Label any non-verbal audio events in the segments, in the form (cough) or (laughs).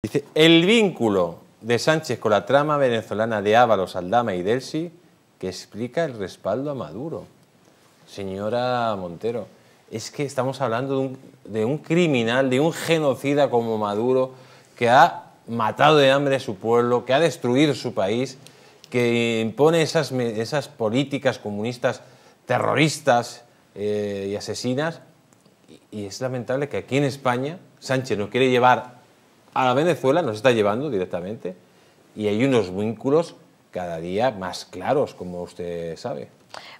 Dice, el vínculo de Sánchez con la trama venezolana de Ábalos, Aldama y Delsi que explica el respaldo a Maduro. Señora Montero, es que estamos hablando de un, criminal, de un genocida como Maduro, que ha matado de hambre a su pueblo, que ha destruido su país, que impone esas, políticas comunistas terroristas eh, y asesinas. Y, es lamentable que aquí en España Sánchez no quiere llevar a la Venezuela, nos está llevando directamente y hay unos vínculos cada día más claros, como usted sabe.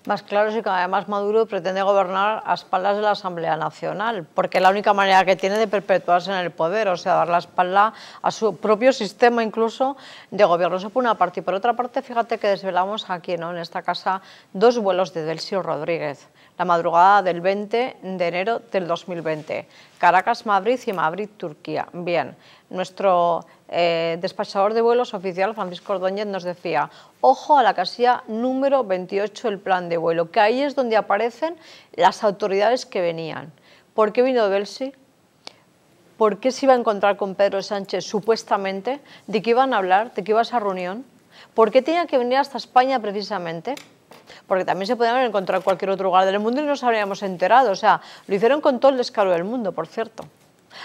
Más claro y que además Maduro pretende gobernar a espaldas de la Asamblea Nacional, porque es la única manera que tiene de perpetuarse en el poder, o sea, dar la espalda a su propio sistema incluso de gobierno. Eso por una parte. Y por otra parte, fíjate que desvelamos aquí, ¿no? en esta casa, dos vuelos de Delcio Rodríguez, la madrugada del 20 de enero del 2020. Caracas-Madrid y Madrid-Turquía. Bien, nuestro eh, despachador de vuelos oficial, Francisco Ordóñez, nos decía, ojo a la casilla número 28, el plan de vuelo, que ahí es donde aparecen las autoridades que venían. ¿Por qué vino Belsi? ¿Por qué se iba a encontrar con Pedro Sánchez supuestamente? ¿De qué iban a hablar? ¿De qué iba a esa reunión? ¿Por qué tenía que venir hasta España precisamente? Porque también se podían encontrar en cualquier otro lugar del mundo y no nos habríamos enterado. O sea, lo hicieron con todo el descaro del mundo, por cierto.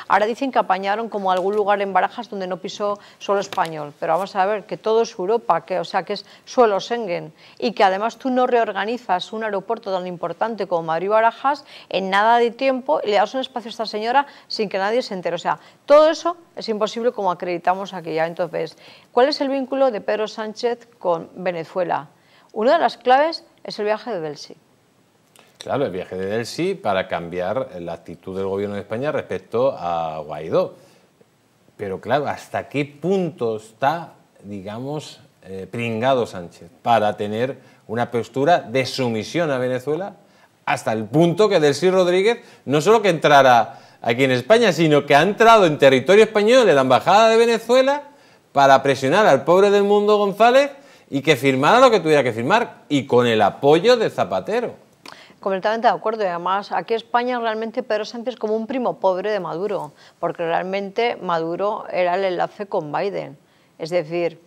Ahora dicen que apañaron como algún lugar en Barajas donde no pisó suelo español, pero vamos a ver que todo es Europa, que, o sea que es suelo Schengen y que además tú no reorganizas un aeropuerto tan importante como Madrid-Barajas en nada de tiempo y le das un espacio a esta señora sin que nadie se entere. O sea, todo eso es imposible como acreditamos aquí ya. Entonces, ¿cuál es el vínculo de Pedro Sánchez con Venezuela? Una de las claves es el viaje de Belsi. Claro, el viaje de Delsi para cambiar la actitud del gobierno de España respecto a Guaidó. Pero claro, ¿hasta qué punto está, digamos, eh, pringado Sánchez para tener una postura de sumisión a Venezuela? Hasta el punto que Delcy Rodríguez no solo que entrara aquí en España, sino que ha entrado en territorio español en la Embajada de Venezuela para presionar al pobre del mundo González y que firmara lo que tuviera que firmar y con el apoyo de Zapatero. Completamente de acuerdo. Y además, aquí en España realmente Pedro Sánchez es como un primo pobre de Maduro, porque realmente Maduro era el enlace con Biden. Es decir,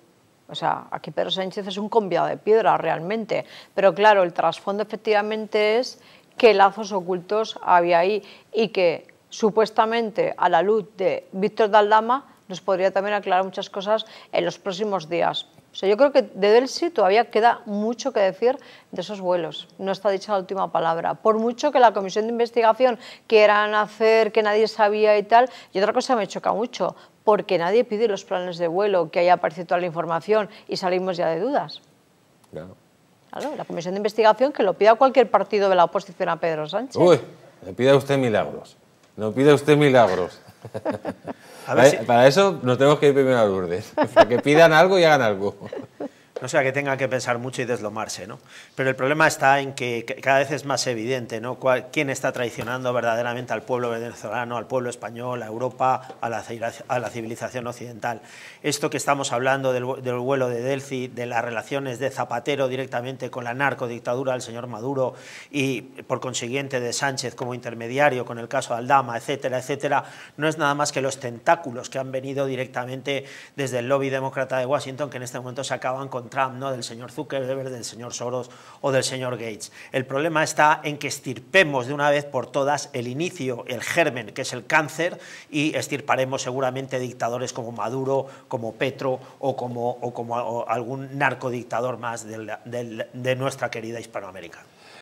o sea, aquí Pedro Sánchez es un conviado de piedra realmente. Pero claro, el trasfondo efectivamente es que lazos ocultos había ahí y que supuestamente a la luz de Víctor Daldama nos podría también aclarar muchas cosas en los próximos días yo creo que de Delsi todavía queda mucho que decir de esos vuelos. No está dicha la última palabra. Por mucho que la comisión de investigación quieran hacer que nadie sabía y tal, y otra cosa me choca mucho, porque nadie pide los planes de vuelo, que haya aparecido toda la información y salimos ya de dudas. Claro. claro la comisión de investigación que lo pida cualquier partido de la oposición a Pedro Sánchez. Uy, le pide usted milagros. No pide usted milagros. (laughs) Para eso nos tenemos que ir primero a Lourdes, para que pidan algo y hagan algo no sea que tenga que pensar mucho y deslomarse, ¿no? Pero el problema está en que cada vez es más evidente, ¿no? ¿Quién está traicionando verdaderamente al pueblo venezolano, al pueblo español, a Europa, a la, civilización occidental? Esto que estamos hablando del, vuelo de Delphi, de las relaciones de Zapatero directamente con la narcodictadura del señor Maduro y, por consiguiente, de Sánchez como intermediario con el caso Aldama, etcétera, etcétera, no es nada más que los tentáculos que han venido directamente desde el lobby demócrata de Washington, que en este momento se acaban con ¿no? del señor Zuckerberg, del señor Soros o del señor Gates. El problema está en que estirpemos de una vez por todas el inicio, el germen, que es el cáncer, y estirparemos seguramente dictadores como Maduro, como Petro o como, algún narcodictador más de nuestra querida Hispanoamérica.